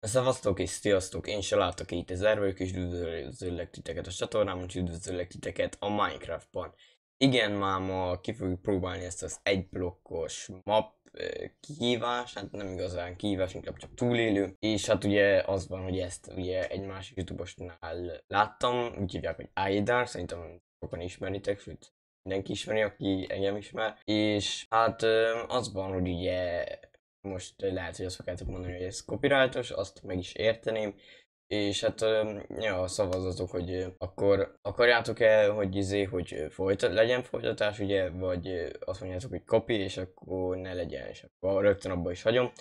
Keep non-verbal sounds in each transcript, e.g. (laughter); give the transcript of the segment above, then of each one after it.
Szevasztok és sziasztok, én se látok itt az erők, és üdvözöllek titeket a csatornámon, és üdvözöllek titeket a Minecraftban. Igen, már ma ki fogjuk próbálni ezt az egy blokkos map kihívás, hát nem igazán kihívás, inkább csak túlélő. És hát ugye az van, hogy ezt ugye egy másik youtubosnál láttam, úgy hívják, hogy Aidar, szerintem sokan ismeritek, sőt mindenki ismeri, aki engem ismer. És hát az van, hogy ugye most eh, lehet, hogy azt fogjátok mondani, hogy ez kopiráltos, azt meg is érteném, és hát ja, szavazatok, hogy akkor akarjátok-e, hogy izé, hogy folytat, legyen folytatás, ugye, vagy azt mondjátok, hogy kopi, és akkor ne legyen, és akkor rögtön abba is hagyom.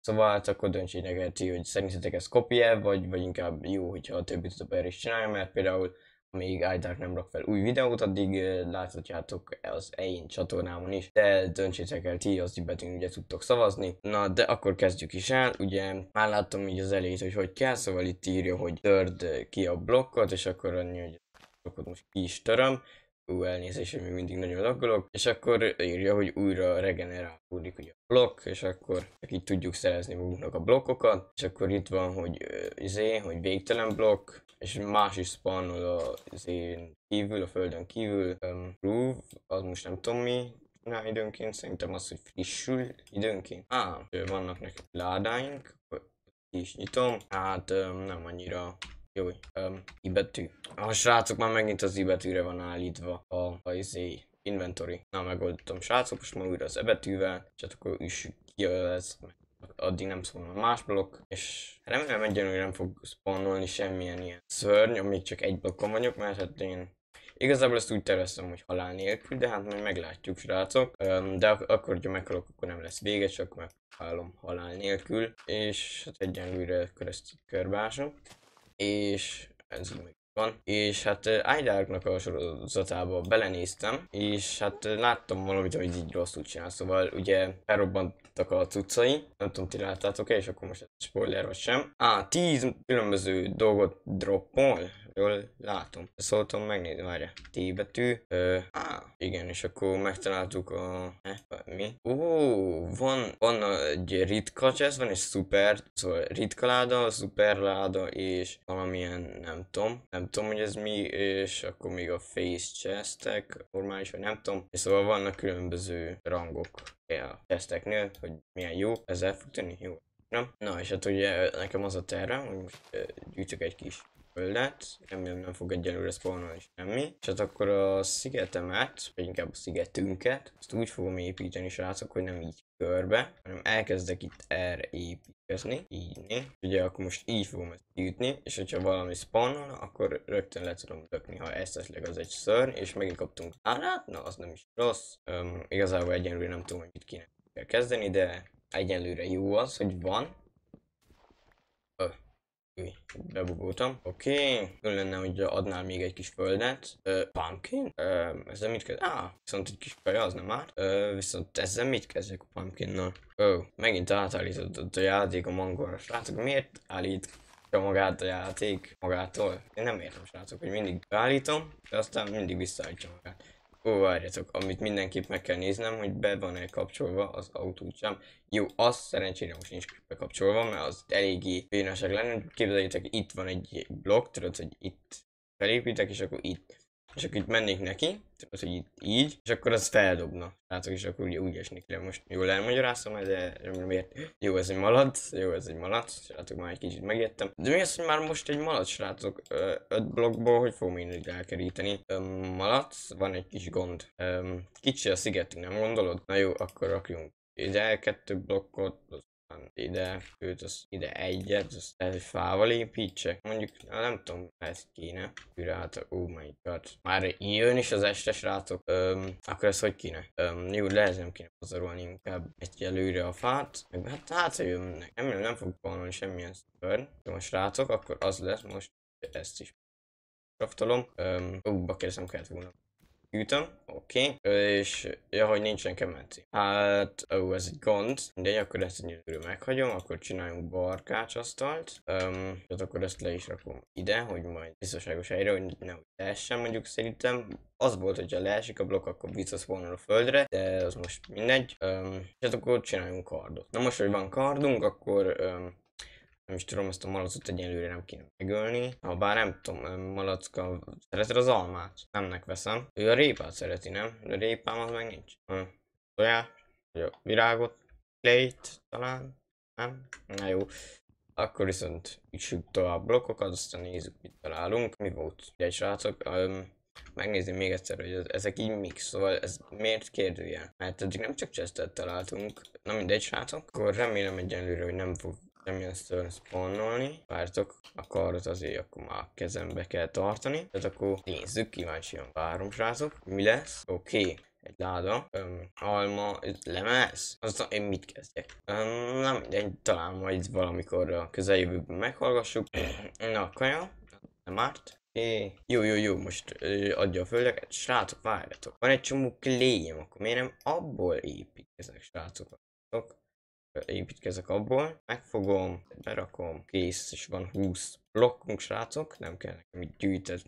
Szóval hát akkor döntsétek el ti, hogy szerintetek ez kopi -e, vagy, vagy inkább jó, hogyha a többi tudok is csinálja, mert például amíg iDark nem rak fel új videót, addig láthatjátok az én csatornámon is, de döntsétek el ti, az betűn ugye tudtok szavazni. Na, de akkor kezdjük is el, ugye már láttam így az elejét, hogy hogy kell, szóval itt írja, hogy törd ki a blokkot, és akkor annyi, hogy blokkot most ki is töröm, Ú, elnézés, hogy még mindig nagyon laggolok. És akkor írja, hogy újra regenerálódik ugye a blokk, és akkor csak így tudjuk szerezni magunknak a blokkokat. És akkor itt van, hogy izé, hogy végtelen blokk, és más is spannol a izén kívül, a földön kívül. Um, proof, az most nem tudom mi, Na, időnként, szerintem az, hogy frissül időnként. Á, ah, vannak nekünk ládáink, ki is nyitom, hát um, nem annyira jó, um, betű. A srácok már megint az betűre van állítva a, a izé, inventory. Na, megoldottam srácok, most már újra az e betűvel, és hát akkor is ki ez addig nem a más blokk, és remélem egyenlőre nem fog spawnolni semmilyen ilyen szörny, amíg csak egy blokkon vagyok, mert hát én Igazából ezt úgy terveztem, hogy halál nélkül, de hát majd meglátjuk, srácok. De ak akkor, hogyha meghalok, akkor nem lesz vége, csak meghalom halál nélkül. És hát egyenlőre akkor körbásom és ez még van, és hát Ájdáraknak a sorozatába belenéztem, és hát láttam valamit, amit így rosszul csinál, szóval ugye felrobbant kiadtak a cuccai. Nem tudom, ti láttátok-e, és akkor most egy spoiler vagy sem. Á, 10 különböző dolgot droppol, jól látom. Szóltam, megnézni, várja. T betű. Ö, á, igen, és akkor megtaláltuk a... e, mi? Ó, van, van egy ritka chest, van egy szuper, szóval ritka láda, szuper láda, és valamilyen, nem tudom, nem tudom, hogy ez mi, és akkor még a face chestek, normális, vagy nem tudom. És szóval vannak különböző rangok a teszteknél, hogy milyen jó, ezzel fog tenni, jó. Nem? Na, és hát ugye nekem az a terve, hogy most gyűjtök egy kis földet, remélem nem fog egyelőre spawnolni semmi. És hát akkor a szigetemet, vagy inkább a szigetünket, azt úgy fogom építeni srácok, hogy nem így körbe, hanem elkezdek itt erre építkezni, így, ugye akkor most így fogom ezt ütni, és hogyha valami spawnol, akkor rögtön le tudom lökni, ha ezt esetleg az egy szörny, és megint kaptunk állát, na az nem is rossz, Üm, igazából egyenlőre nem tudom, hogy mit kéne kezdeni, de egyenlőre jó az, hogy van, Bebugultam. Oké, okay. ön lenne, hogy adnál még egy kis földet. Ö, pumpkin? Ö, ezzel mit kezdek? Á, ah, viszont egy kis kaja, az nem árt. Ö, viszont ezzel mit kezdek a pumpkinnal? Ó, megint átállított a játék a mangóra. Srácok, miért állít magát a játék magától? Én nem értem, srácok, hogy mindig állítom, de aztán mindig visszaállítja magát. Ó, várjatok, amit mindenképp meg kell néznem, hogy be van-e kapcsolva az autócsám. Jó, az szerencsére most nincs bekapcsolva, mert az eléggé bénaság lenne. Képzeljétek, itt van egy blokk, tudod, hogy itt felépítek, és akkor itt és akkor itt mennék neki, tehát hogy így, így, és akkor az feldobna. Látok, és akkor ugye úgy esnék le. Most jól elmagyaráztam, de remélem miért. Jó, ez egy malac, jó, ez egy malac, srácok, már egy kicsit megértem. De mi az, hogy már most egy malac, srácok, öt blokkból, hogy fogom én így elkeríteni? Öm, malac, van egy kis gond. Öm, kicsi a szigetünk, nem gondolod? Na jó, akkor rakjunk ide kettő blokkot, az ide, őt az ide egyet, az egy fával építsek. Mondjuk, na, nem tudom, ez kéne. Pirát, oh my god. Már jön is az este, srácok. Öm, akkor ez hogy kéne? Öm, jó, lehet nem kéne pazarolni inkább egyelőre a fát. Meg hát, hát hogy jönnek. Nem, nem fog panolni semmilyen Jó, Most srácok, akkor az lesz most ezt is kraftolom. ó, bakker, ezt nem kellett volna ütöm, oké, okay. és ja, hogy nincsen kemenci. Hát, ó, ez egy gond, de akkor ezt egyelőre meghagyom, akkor csináljunk asztalt. um, és hát akkor ezt le is rakom ide, hogy majd biztonságos helyre, hogy nehogy leessen mondjuk szerintem. Az volt, hogyha leesik a blokk, akkor visszaszpónol a földre, de az most mindegy. Um, és hát akkor csináljunk kardot. Na most, hogy van kardunk, akkor um, nem is tudom, ezt a malacot egyelőre nem kéne megölni. Ha bár nem tudom, malacka, szereted az almát? Nemnek veszem. Ő a répát szereti, nem? A répám az meg nincs. Hm. tojás, vagy a virágot, lejt talán, nem? Na jó. Akkor viszont üssük tovább blokkokat, aztán nézzük, mit találunk. Mi volt? Ugye srácok, um, megnézni még egyszer, hogy ez, ezek így mix, szóval ez miért kérdője? Mert eddig nem csak chestet találtunk. Na mindegy, srácok. Akkor remélem egyenlőre, hogy nem fog nem ezt spawnolni. Vártok, a az azért akkor már kezembe kell tartani. Tehát akkor nézzük, kíváncsian várom srácok, mi lesz. Oké, okay egy láda, öm, alma, lemez, aztán én mit kezdjek? Öm, nem mindegy, talán majd valamikor a közeljövőben meghallgassuk. (clears throat) Na, kaja, nem árt. É, jó, jó, jó, most ö, adja a földeket. Srácok, várjatok. Van egy csomó kléjem, akkor miért nem abból építkeznek, srácok? építkezek abból. Megfogom, berakom, kész, és van 20 blokkunk, srácok, nem kell nekem gyűjteni.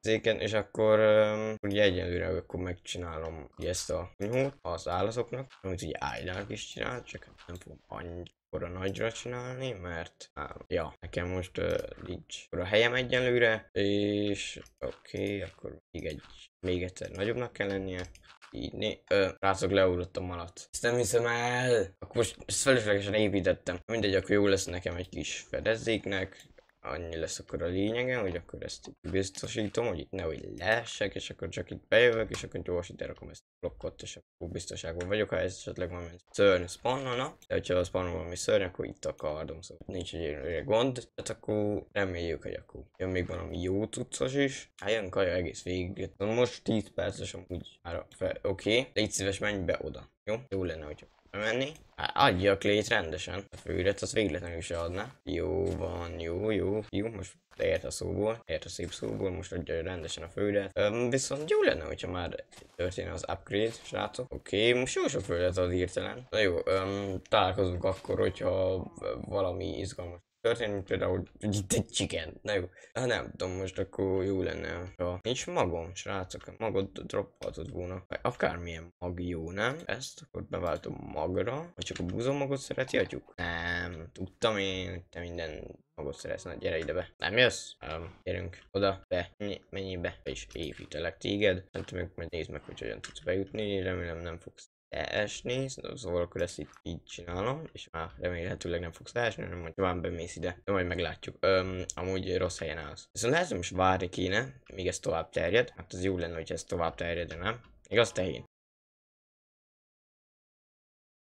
Zéken, és akkor um, ugye egyenlőre akkor megcsinálom ezt a nyomot az állatoknak, amit ugye Ájdánk is csinál, csak nem fogom annyit akkor a nagyra csinálni, mert ám, ja, nekem most uh, nincs akkor a helyem egyenlőre, és oké, okay, akkor még egy, még egyszer nagyobbnak kell lennie. Így, né, ö, rácok leugrottam alatt. Ezt nem hiszem el! Akkor most ezt feleslegesen építettem. Mindegy, akkor jó lesz nekem egy kis fedezéknek annyi lesz akkor a lényege, hogy akkor ezt biztosítom, hogy itt nehogy leessek, és akkor csak itt bejövök, és akkor gyorsan ide rakom ezt a blokkot, és akkor biztonságban vagyok, ha ez esetleg van egy szörny spannolna, de hogyha a spannol valami szörny, akkor itt a kardom, szóval nincs egy gond, tehát akkor reméljük, hogy akkor jön még valami jó cuccos is, hát jön kaja egész végig, most 10 perces amúgy már oké, okay. légy szíves menj be oda, jó? Jó lenne, hogyha menni? Hát, adjak légy rendesen. A fűret az végletlenül se adná. Jó van, jó, jó. Jó, most ért a szóból, ért a szép szóból, most adja rendesen a fődet. Um, viszont jó lenne, hogyha már történne az upgrade, srácok. Oké, okay, most jó sok földet az írtelen. Na jó, um, találkozunk akkor, hogyha valami izgalmas történik, például itt igen, Na jó. Ha hát nem tudom, most akkor jó lenne, ha nincs magom, srácok, magod droppoltad volna. Vagy akármilyen mag jó, nem? Ezt akkor beváltom magra, vagy csak a magot szereti atyuk? Nem, tudtam én, hogy te minden magot szeretsz, na gyere ide be. Nem jössz? Um, gyerünk oda, be, Mennyi be, és építelek téged. Nem hát, tudom, meg nézd meg, hogy hogyan tudsz bejutni, remélem nem fogsz leesni, szóval akkor ezt itt így csinálom, és már remélhetőleg nem fogsz leesni, hanem majd tovább bemész ide, de majd meglátjuk. Öm, amúgy rossz helyen állsz. Viszont lehet, hogy most várni kéne, míg ez tovább terjed, hát az jó lenne, hogy ez tovább terjedne, nem? Igaz, tehén?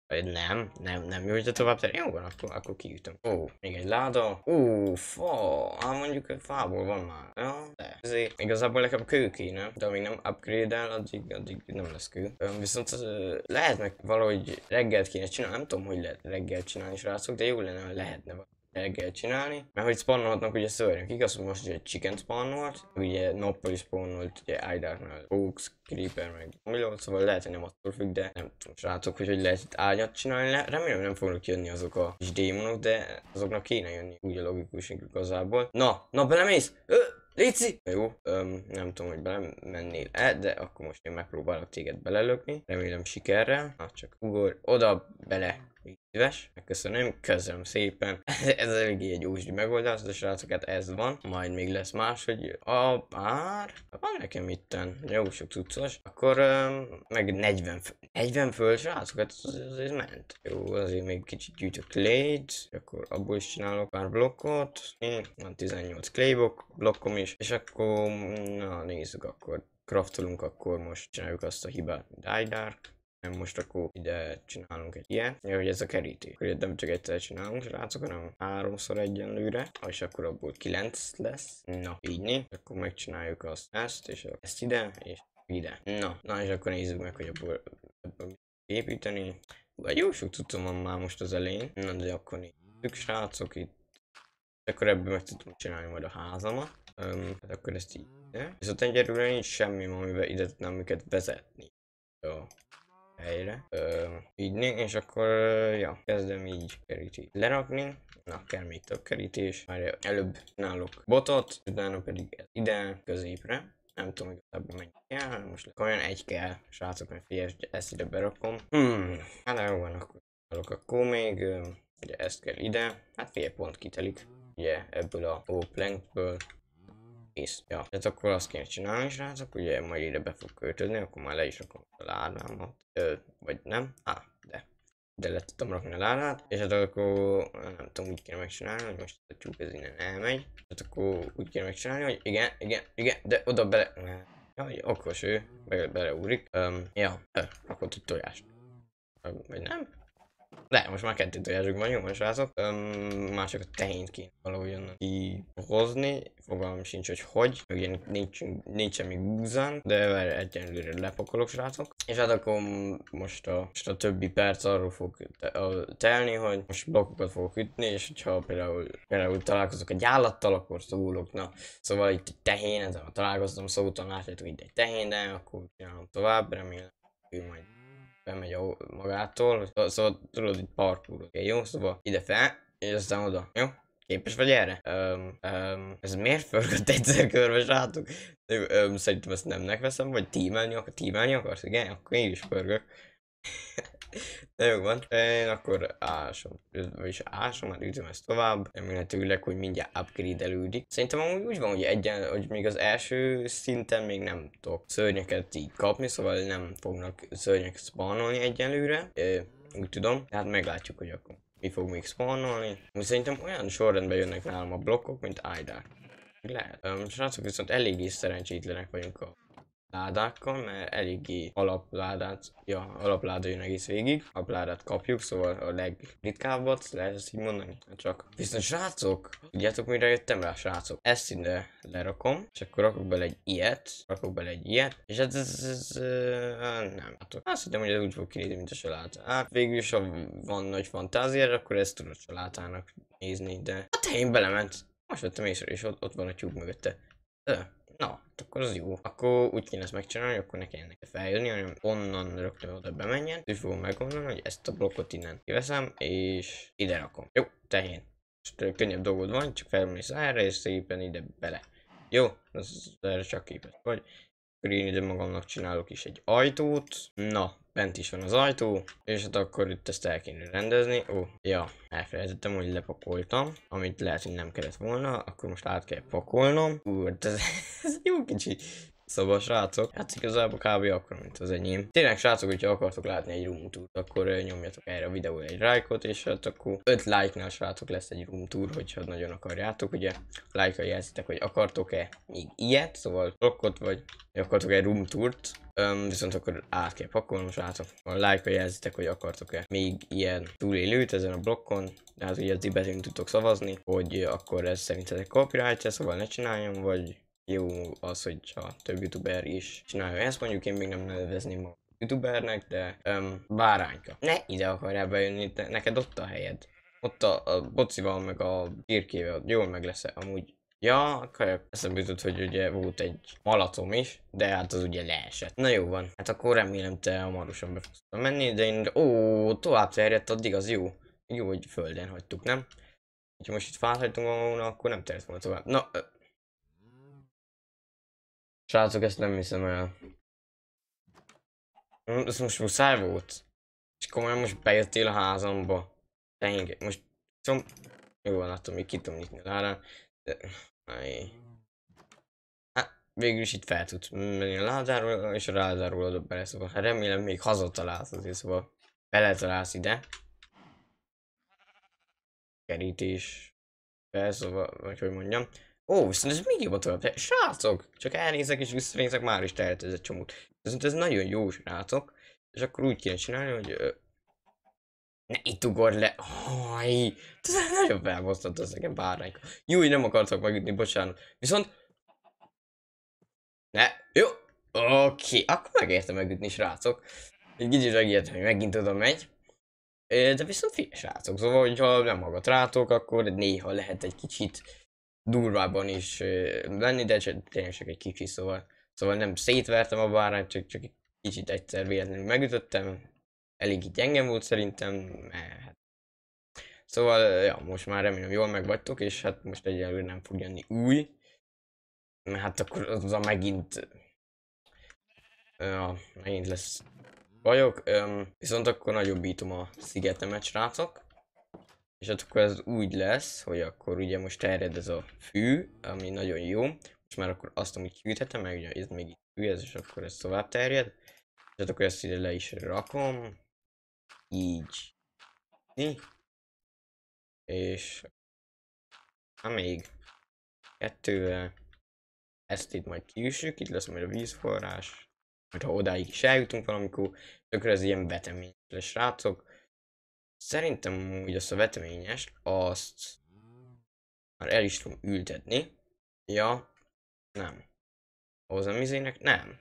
Nem, nem, nem jó, a tovább terem. Jó, van, akkor, akkor kiütöm. Ó, még egy láda. Ó, fa. Hát mondjuk egy fából van már. Ja, de. Ezért igazából nekem kő kéne, de amíg nem upgrade-el, addig, addig nem lesz kő. Ön, viszont az, lehet meg valahogy reggelt kéne csinálni. Nem tudom, hogy lehet reggelt csinálni, srácok, de jó lenne, ha lehetne el kell csinálni, mert hogy spawnolhatnak ugye szörnyek, igaz, hogy most ugye chicken spawnolt, ugye is spawnolt ugye Idarnál, Oaks, Creeper meg millió, szóval lehet, hogy nem attól függ, de nem tudom srácok, hogy hogy lehet itt ágyat csinálni, le. remélem nem fognak jönni azok a kis démonok, de azoknak kéne jönni, úgy a logikus igazából. Na, na belemész! Ö! Léci! Jó, öm, nem tudom, hogy belemennél -e, de akkor most én megpróbálok téged belelökni. Remélem sikerrel. Hát csak ugor, oda, bele, Éves, megköszönöm, köszönöm szépen. (laughs) ez elég egy új megoldás, de srácok, hát ez van. Majd még lesz más, hogy a pár, van nekem itten, jó sok cuccos. Akkor um, meg 40, 40 föl, srácok, hát ez, ez, ez, ment. Jó, azért még kicsit gyűjtök clayt, akkor abból is csinálok pár blokkot. Van 18 clay blokkom is, és akkor, na nézzük, akkor craftolunk, akkor most csináljuk azt a hibát. Die dark most akkor ide csinálunk egy ilyen, jó, hogy ez a keríték. Ugye nem csak egyszer csinálunk, srácok, hanem háromszor egyenlőre, és akkor abból kilenc lesz. Na, így né. Akkor megcsináljuk azt, ezt, és ezt ide, és ide. Na, na és akkor nézzük meg, hogy abból, abból építeni. Vagy jó sok tudtam van már most az elén. Na, de akkor nézzük, srácok, itt. Akkor ebből meg tudom csinálni majd a házamat. Öm, hát akkor ezt így ide. Viszont egyelőre nincs semmi, amivel ide tudnám őket vezetni. Jó helyre. Ö, így, és akkor, ja, kezdem így keríti lerakni. Na, kell még több kerítés. Már előbb nálok botot, utána pedig ide, középre nem tudom igazából mennyi kell, most olyan egy kell, srácok, mert figyelj, ezt ide berakom. Hmm, hát jó van, akkor nálok akkor még, ugye ezt kell ide, hát fél pont kitelik, ugye ebből a plankből, kész. Ja, tehát akkor azt kéne csinálni, srácok, ugye majd ide be fog költözni, akkor már le is akarom lárvámat, ö, vagy nem, á, de, de le tudtam rakni a lárát, és hát akkor nem tudom, úgy kéne megcsinálni, hogy most a tyúk ez innen elmegy, hát akkor úgy kéne megcsinálni, hogy igen, igen, igen, de oda bele, jaj, okos ő, bele, beleúrik, um, ja, akkor tud tojás. vagy nem, de, most már kettőt tojásokban nyomom, srácok. Öm, már csak a tehént kéne valahogy onnan kihozni. Fogalmam sincs, hogy hogy. Ugye nincs, nincs semmi búzán, de várj, egyenlőre lepakolok, srácok. És hát akkor most a, most a többi perc arról fog telni, hogy most blokkokat fogok ütni, és hogyha például, például találkozok egy állattal, akkor szólok, na. Szóval itt egy tehén, ezzel találkoztam, szóltam, látjátok, itt egy tehén, de akkor csinálom tovább, remélem, hogy majd bemegy a magától, szóval tudod, itt parkour, okay, jó? Szóval ide fel, és aztán oda, jó? Képes vagy erre? Öm, öm, ez miért fölgött egyszer körbe, srácok? Öm, szerintem ezt nemnek veszem, vagy tímelni, akar, tímelni akarsz, igen? Akkor én is pörgök. De jó van, én akkor ásom, vagyis ásom, már üzem ezt tovább, remélhetőleg, hogy mindjárt upgrade-elődik. Szerintem amúgy úgy van, hogy, egyen, hogy még az első szinten még nem tudok szörnyeket így kapni, szóval nem fognak szörnyek spawnolni egyenlőre. É, úgy tudom, Tehát meglátjuk, hogy akkor mi fog még spawnolni. Most szerintem olyan sorrendben jönnek nálam a blokkok, mint Aidar. Lehet. Um, srácok, viszont eléggé szerencsétlenek vagyunk a ládákkal, mert eléggé alapládát, ja, alapláda jön egész végig. Alapládát kapjuk, szóval a legritkábbat, lehet ezt így mondani. Hát csak viszont srácok, tudjátok mire jöttem rá srácok? Ezt ide lerakom, és akkor rakok bele egy ilyet, rakok bele egy ilyet, és ez, ez, ez, uh, nem látok. Azt hittem, hogy ez úgy fog kinézni, mint a család, Hát végül is, ha van nagy fantáziára, akkor ezt tudod salátának nézni, de a hát tején belement. Most vettem észre, és ott, ott van a tyúk mögötte. Na, hát akkor az jó. Akkor úgy kéne ezt megcsinálni, akkor ne kelljen neki feljönni, hanem onnan rögtön oda bemenjen. Úgy fogom megmondani, hogy ezt a blokkot innen kiveszem, és ide rakom. Jó, tehén. Most könnyebb dolgod van, csak felmész erre, és szépen ide bele. Jó, az erre csak képes vagy. Akkor én ide magamnak csinálok is egy ajtót. Na, bent is van az ajtó, és hát akkor itt ezt el kéne rendezni. Ó, ja, elfelejtettem, hogy lepakoltam, amit lehet, hogy nem kellett volna, akkor most át kell pakolnom. Úr, hát ez, (laughs) ez jó kicsi Szóval srácok, hát igazából kb. akkor, mint az enyém. Tényleg srácok, hogyha akartok látni egy room tour akkor eh, nyomjatok erre a videóra egy lájkot, és hát akkor 5 like-nál srácok lesz egy room tour, hogyha nagyon akarjátok, ugye lájkkal jelzitek, hogy akartok-e még ilyet, szóval blokkot vagy akartok egy room tourt, Um, viszont akkor át kell pakolnom, srácok. A like lájkra jelzitek, hogy akartok-e még ilyen túlélőt ezen a blokkon. De hát ugye az ibetén tudtok szavazni, hogy akkor ez szerintetek copyright -e, szóval ne csináljam, vagy jó az, hogy a több youtuber is csinálja ezt, mondjuk én még nem nevezném a youtubernek, de um, bárányka. Ne ide akarjál bejönni, te, neked ott a helyed. Ott a, a bocival, meg a kirkével, jól meg lesz -e, amúgy. Ja, ezt Eszembe jutott, hogy ugye volt egy malatom is, de hát az ugye leesett. Na jó van, hát akkor remélem te hamarosan be fogsz menni, de én, ó, tovább terjedt, addig az jó. Jó, hogy földön hagytuk, nem? Ha most itt fát hagytunk akkor nem terjedt volna tovább. Na, Srácok, ezt nem hiszem el. Hm, ez most muszáj volt? És komolyan most bejöttél a házamba. Tenge, most... Szom... Jó van, látom, még ki tudom nyitni lára. De... Aj. Hát, végül is itt fel tudsz menni a ládáról, és a ládáról adok bele, szóval hát remélem még hazatalálsz azért, szóval beletalálsz ide. Kerítés. Fel, szóval, vagy hogy mondjam. Ó, viszont ez még jobb a tovább. Srácok, csak elnézek és visszanézek, már is tehet ez egy csomót. Viszont ez nagyon jó, srácok. És akkor úgy kéne csinálni, hogy... Ne itt ugor le! Haj! Ez nagyon felbosztott az nekem bárányka. Jó, nem akartak megütni, bocsánat. Viszont... Ne, jó! Oké, akkor megérte megütni, srácok. Egy kicsit megijedtem, hogy megint tudom megy. De viszont fél srácok, szóval, hogyha nem hallgat rátok, akkor néha lehet egy kicsit durvában is lenni, de tényleg csak egy kicsi, szóval, szóval nem szétvertem a bárányt, csak, csak egy kicsit egyszer véletlenül megütöttem. Elég gyenge volt szerintem, e, hát. Szóval, ja, most már remélem jól megvagytok, és hát most egyelőre nem fog jönni új. Mert hát akkor az a megint... Ja, megint lesz bajok. Üm, viszont akkor nagyobbítom a szigetemet, srácok. És akkor ez úgy lesz, hogy akkor ugye most terjed ez a fű, ami nagyon jó. Most már akkor azt, amit kiüthetem, meg ugye ez még itt fű, ez, és akkor ez tovább terjed. És akkor ezt ide le is rakom. Így. Hm. És... Na még. Kettővel. Ezt itt majd kiüssük, itt lesz majd a vízforrás. Majd ha odáig is eljutunk valamikor, akkor ez ilyen vetemény lesz, srácok. Szerintem úgy azt a veteményes, azt már el is tudom ültetni. Ja, nem. Ahhoz a mizének? Nem.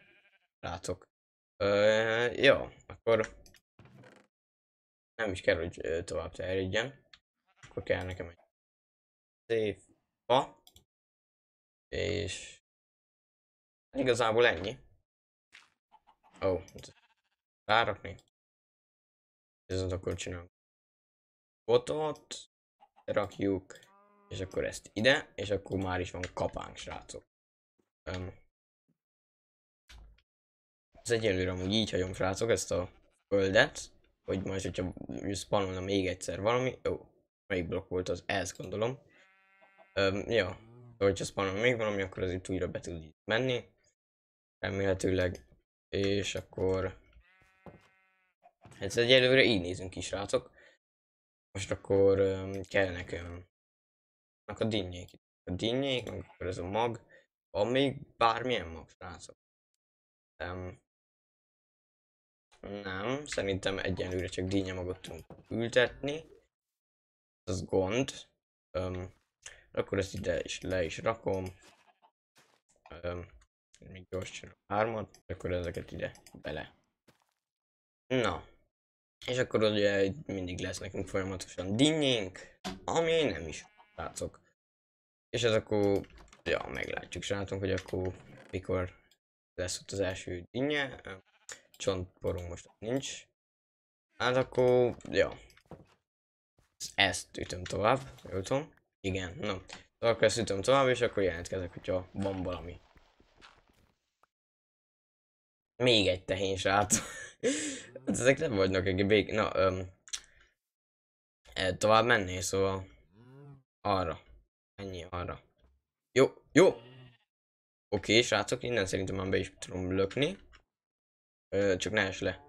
Látok. Ö, jó, akkor nem is kell, hogy tovább terjedjen. Akkor kell nekem egy szép fa. És igazából ennyi. Ó, oh, rárakni. Ez az akkor csinálom fotót rakjuk, és akkor ezt ide, és akkor már is van kapánk, srácok. Um, ez egyelőre amúgy így hagyom, srácok, ezt a földet, hogy majd, hogyha spanolna még egyszer valami, jó, melyik blokk volt az, ez gondolom. Um, ja, hogyha spanolna még valami, akkor az itt újra be tud menni, remélhetőleg, és akkor... Hát ez egyelőre így nézünk is, srácok. Most akkor kell nekem a dinnyék. A dinnyék, meg akkor ez a mag. Van még bármilyen mag, srácok? Nem. Nem, szerintem egyenlőre csak magot tudunk ültetni. Ez gond. Um, akkor ezt ide is le is rakom. Um, még gyorsan hármat, akkor ezeket ide bele. Na, és akkor ugye mindig lesz nekünk folyamatosan dinnyénk, ami nem is látszok. És ez akkor, ja, meglátjuk srácunk, hogy akkor mikor lesz ott az első dinnye. Csontporunk most nincs. Hát akkor, ja. Ezt ütöm tovább, jól tudom. Igen, No, szóval Akkor ezt ütöm tovább, és akkor jelentkezek, hogyha van valami. Még egy tehén srác hát ezek nem vagynak egy bék... Na, öm, tovább menni szóval arra. Ennyi arra. Jó, jó! Oké, okay, srácok, innen szerintem már be is tudom lökni. Ö, csak ne es le.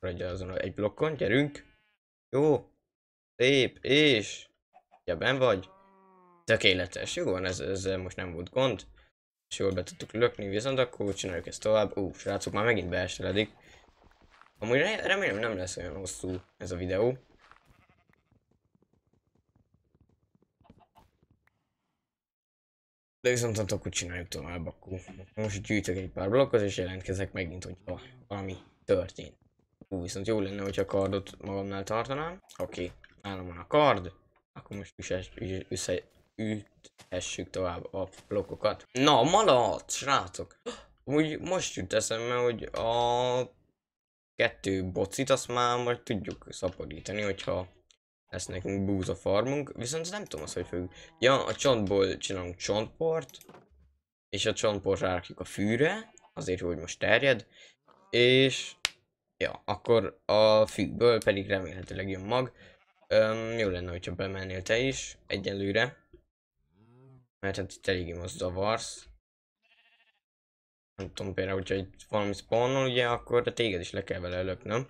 Maradja azon egy blokkon, gyerünk. Jó. Szép, és... Ja, ben vagy. Tökéletes, jó van, ez, ez most nem volt gond. És jól be tudtuk lökni, viszont akkor csináljuk ezt tovább. Ú, srácok, már megint beeseledik. Amúgy remélem nem lesz olyan hosszú ez a videó. De viszont akkor csináljuk tovább, akkor most gyűjtök egy pár blokkot, és jelentkezek megint, hogyha valami történt. Ú, viszont jó lenne, hogyha a kardot magamnál tartanám. Oké, okay. nálam van a kard, akkor most üses, üses, ütessük tovább a blokkokat. Na, malac, srácok! Úgy most jut eszembe, hogy a kettő bocit azt már majd tudjuk szaporítani, hogyha lesz nekünk búza farmunk, viszont nem tudom azt, hogy fogjuk. Ja, a csontból csinálunk csontport, és a csontport rárakjuk a fűre, azért, hogy most terjed, és ja, akkor a fűből pedig remélhetőleg jön mag. Öm, jó lenne, hogyha bemennél te is, egyelőre, mert hát itt eléggé most zavarsz. Nem tudom például, hogyha itt valami spawnol ugye, akkor de téged is le kell vele löknöm.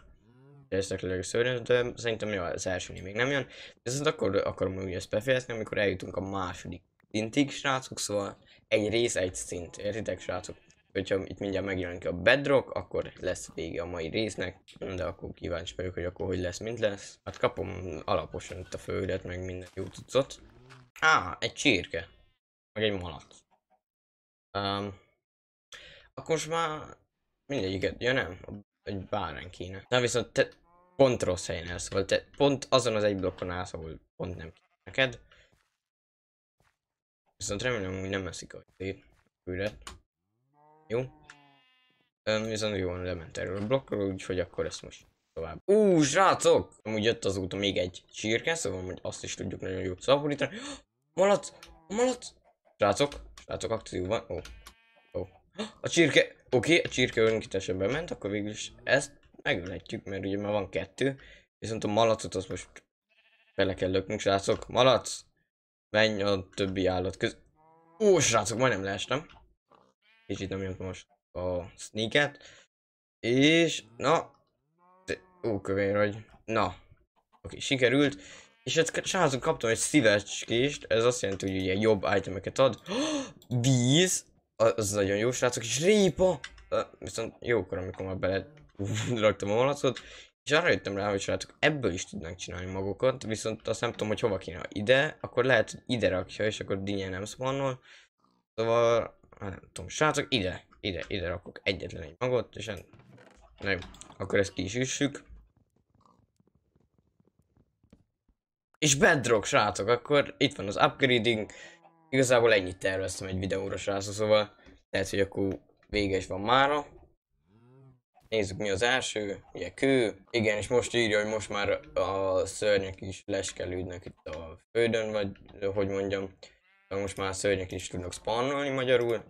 Ezt lelök szörnyet, de szerintem jó, az első még nem jön. Viszont akkor akarom úgy ezt befejezni, amikor eljutunk a második szintig, srácok, szóval egy rész, egy szint, értitek srácok? Hogyha itt mindjárt megjelenik a bedrock, akkor lesz vége a mai résznek, de akkor kíváncsi vagyok, hogy akkor hogy lesz, mint lesz. Hát kapom alaposan itt a földet, meg minden jó tucot. Á, ah, egy csirke. Meg egy malac. Um, akkor most már mindegyiket, ja nem, egy bárány kéne. Na viszont te pont rossz helyen elsz, vagy te pont azon az egy blokkon állsz, ahol pont nem kéne neked. Viszont remélem, hogy nem eszik a hűret. Jó. Um, viszont jól lement erről a blokkról, úgyhogy akkor ezt most tovább. Ú, srácok! Amúgy jött azóta még egy csirke, szóval hogy azt is tudjuk nagyon jól szaporítani. (gasps) Malac! Malac! Srácok, srácok, akció van. Ó. Oh. Ó. Oh. A csirke, oké, okay, a csirke önkitesen bement, akkor végül is ezt megölhetjük, mert ugye már van kettő. Viszont a malacot azt most bele kell löknünk, srácok. Malac, menj a többi állat köz... Ó, srácok, majdnem leestem. Kicsit nem jött most a sneaket. És, na. Ó, kövér vagy. Na. Oké, okay, sikerült. És ez srácon kaptam egy szívecskést, ez azt jelenti, hogy ilyen jobb itemeket ad. (gasps) Víz, az nagyon jó srácok, és répa! Viszont jókor, amikor már bele (laughs) raktam a malacot, és arra jöttem rá, hogy srácok, ebből is tudnánk csinálni magukat, viszont azt nem tudom, hogy hova kéne. Ide, akkor lehet, hogy ide rakja, és akkor dinnye nem spannol. Szóval, hát nem tudom, srácok, ide, ide, ide rakok egyetlen egy magot, és nem, Na jó, akkor ezt ki is üssük. És bedrock, srácok, akkor itt van az upgrading. Igazából ennyit terveztem egy videóra, srácok, szóval lehet, hogy akkor vége is van mára. Nézzük mi az első, ugye kő. Igen, és most írja, hogy most már a szörnyek is leskelődnek itt a földön, vagy hogy mondjam. Most már a szörnyek is tudnak spannolni magyarul.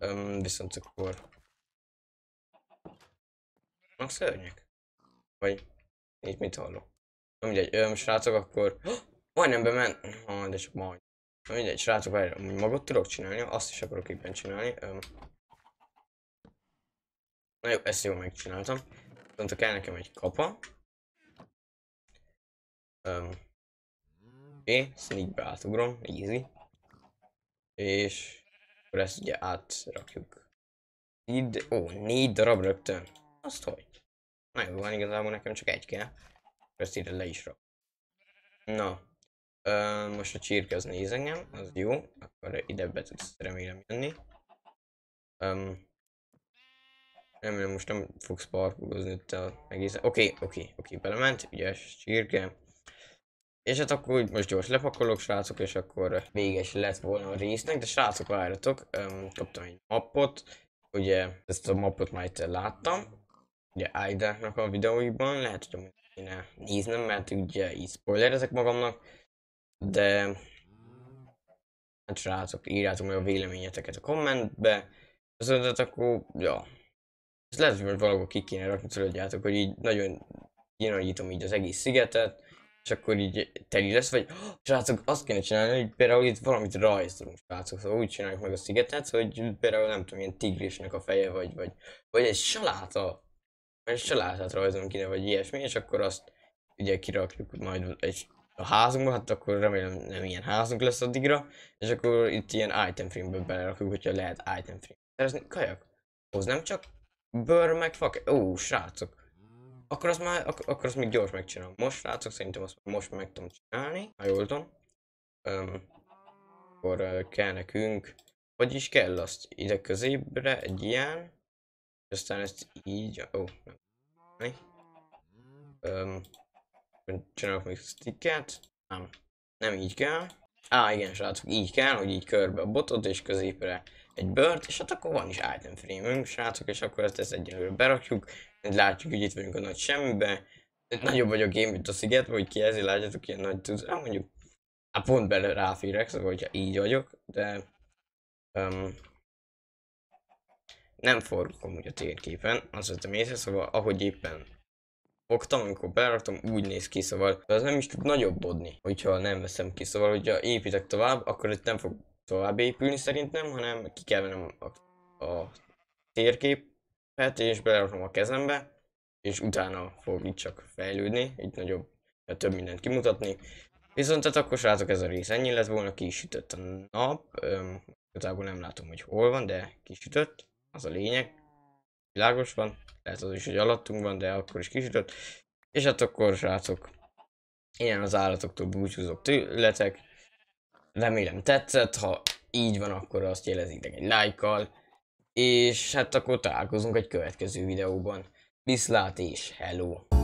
Um, viszont akkor... A szörnyek? Vagy Itt mit hallok? Mindegy, öm, srácok, akkor... Oh, majdnem bement. oh, de csak majd. Mindegy, srácok, várj, magot tudok csinálni, azt is akarok éppen csinálni. Öm. Na jó, ezt jól megcsináltam. Viszont kell nekem egy kapa. Öm. Oké, okay, ezt így beátugrom, easy. És akkor ezt ugye átrakjuk. Így, ó, négy darab rögtön. Azt hogy? Na jó, van igazából nekem csak egy kell. Ezt ide le is rak. Na. Ö, most a csirke az néz engem, az jó. Akkor ide be tudsz remélem jönni. Um, remélem most nem fogsz parkolózni itt a egészen. Oké, okay, oké, okay, oké, okay, belement. Ügyes csirke. És hát akkor most gyors lepakolok, srácok, és akkor véges lett volna a résznek, de srácok, várjatok, um, kaptam egy mappot, ugye ezt a mappot már itt láttam, ugye Aidernak a videóiban, lehet, hogy kéne néznem, mert ugye így spoilerezek magamnak, de hát srácok, írjátok meg a véleményeteket a kommentbe, azonat akkor, ja, ez lehet, hogy valahol ki kéne rakni, tudjátok, hogy így nagyon gyinagyítom így az egész szigetet, és akkor így teli lesz, vagy srácok, azt kéne csinálni, hogy például itt valamit rajzolunk, srácok, szóval úgy csináljuk meg a szigetet, hogy például nem tudom, ilyen tigrisnek a feje, vagy, vagy, vagy egy saláta, és családát rajzolunk ide, vagy ilyesmi, és akkor azt ugye kirakjuk majd egy a házunkba, hát akkor remélem nem ilyen házunk lesz addigra, és akkor itt ilyen item frame ből belerakjuk, hogyha lehet item frame szerezni. Kajak, az nem csak bőr meg fak, ó, srácok. Akkor azt már, ak akkor azt még gyors megcsinálom. Most srácok, szerintem azt most meg tudom csinálni, ha jól tudom. Um, akkor uh, kell nekünk, vagyis kell azt ide középre egy ilyen, és aztán ezt így, ó, oh, nem. Öm, csinálok még sticket, nem, nem így kell. Á, igen, srácok, így kell, hogy így körbe a botot, és középre egy bört, és hát akkor van is item frame srácok, és akkor ezt, ezt egyenlőre berakjuk. Mint látjuk, hogy itt vagyunk a nagy semmibe. Nagyobb vagyok én, mint a sziget, hogy ki ezért látjátok ilyen nagy tűz. Hát mondjuk, hát pont bele ráférek, szóval hogyha így vagyok, de... Um, nem forgok amúgy a térképen, az vettem észre, szóval ahogy éppen fogtam, amikor beraktam, úgy néz ki, szóval az nem is tud nagyobbodni, hogyha nem veszem ki, szóval hogyha építek tovább, akkor itt nem fog tovább épülni szerintem, hanem ki kell vennem a, a térképet, és belerakom a kezembe, és utána fog itt csak fejlődni, itt nagyobb, több mindent kimutatni. Viszont tehát akkor srácok ez a rész ennyi lett volna, kisütött a nap, Öm, igazából nem látom, hogy hol van, de kisütött az a lényeg. Világos van, lehet az is, hogy alattunk van, de akkor is kisütött. És hát akkor, srácok, ilyen az állatoktól búcsúzok tőletek. Remélem tetszett, ha így van, akkor azt jelezitek egy lájkkal. És hát akkor találkozunk egy következő videóban. Viszlát és hello!